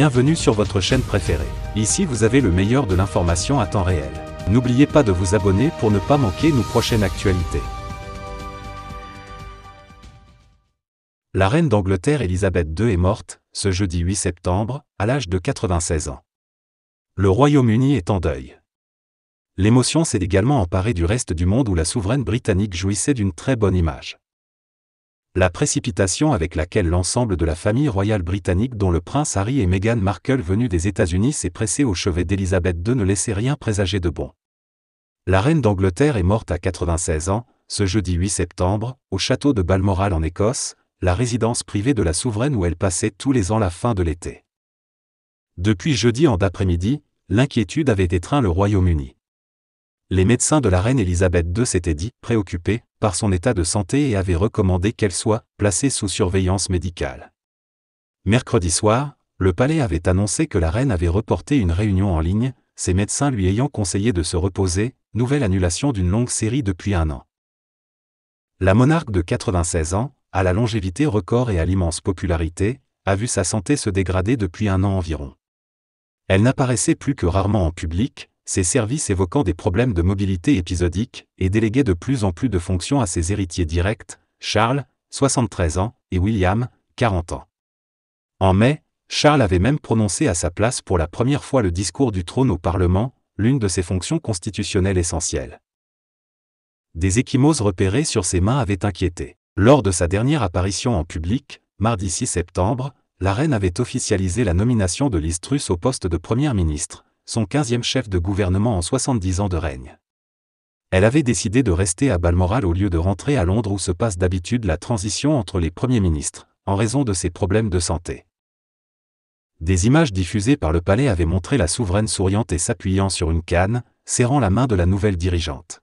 Bienvenue sur votre chaîne préférée. Ici vous avez le meilleur de l'information à temps réel. N'oubliez pas de vous abonner pour ne pas manquer nos prochaines actualités. La reine d'Angleterre Elisabeth II est morte, ce jeudi 8 septembre, à l'âge de 96 ans. Le Royaume-Uni est en deuil. L'émotion s'est également emparée du reste du monde où la souveraine britannique jouissait d'une très bonne image la précipitation avec laquelle l'ensemble de la famille royale britannique dont le prince Harry et Meghan Markle venus des États-Unis s'est pressé au chevet d'Elizabeth II ne laissait rien présager de bon. La reine d'Angleterre est morte à 96 ans, ce jeudi 8 septembre, au château de Balmoral en Écosse, la résidence privée de la souveraine où elle passait tous les ans la fin de l'été. Depuis jeudi en d'après-midi, l'inquiétude avait étreint le Royaume-Uni les médecins de la reine Élisabeth II s'étaient dit préoccupés par son état de santé et avaient recommandé qu'elle soit placée sous surveillance médicale. Mercredi soir, le palais avait annoncé que la reine avait reporté une réunion en ligne, ses médecins lui ayant conseillé de se reposer, nouvelle annulation d'une longue série depuis un an. La monarque de 96 ans, à la longévité record et à l'immense popularité, a vu sa santé se dégrader depuis un an environ. Elle n'apparaissait plus que rarement en public, ses services évoquant des problèmes de mobilité épisodiques et déléguait de plus en plus de fonctions à ses héritiers directs, Charles, 73 ans, et William, 40 ans. En mai, Charles avait même prononcé à sa place pour la première fois le discours du trône au Parlement, l'une de ses fonctions constitutionnelles essentielles. Des échymoses repérées sur ses mains avaient inquiété. Lors de sa dernière apparition en public, mardi 6 septembre, la reine avait officialisé la nomination de Liz au poste de Premier ministre, son 15e chef de gouvernement en 70 ans de règne. Elle avait décidé de rester à Balmoral au lieu de rentrer à Londres où se passe d'habitude la transition entre les premiers ministres, en raison de ses problèmes de santé. Des images diffusées par le palais avaient montré la souveraine souriante et s'appuyant sur une canne, serrant la main de la nouvelle dirigeante.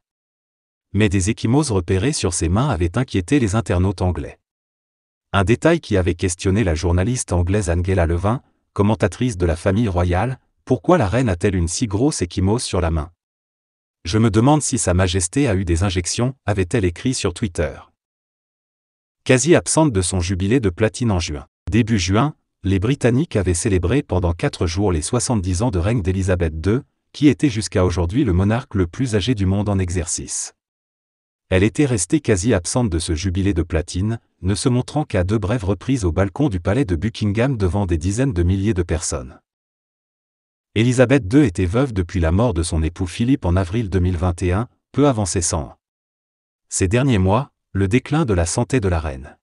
Mais des échymoses repérées sur ses mains avaient inquiété les internautes anglais. Un détail qui avait questionné la journaliste anglaise Angela Levin, commentatrice de la famille royale, pourquoi la reine a-t-elle une si grosse échymose sur la main Je me demande si Sa Majesté a eu des injections, avait-elle écrit sur Twitter. Quasi absente de son jubilé de platine en juin. Début juin, les Britanniques avaient célébré pendant quatre jours les 70 ans de règne d'Elisabeth II, qui était jusqu'à aujourd'hui le monarque le plus âgé du monde en exercice. Elle était restée quasi absente de ce jubilé de platine, ne se montrant qu'à deux brèves reprises au balcon du palais de Buckingham devant des dizaines de milliers de personnes. Élisabeth II était veuve depuis la mort de son époux Philippe en avril 2021, peu avant ses 100 Ces derniers mois, le déclin de la santé de la reine